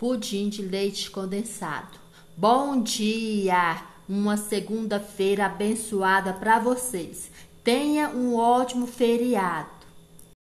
pudim de leite condensado. Bom dia! Uma segunda-feira abençoada para vocês. Tenha um ótimo feriado.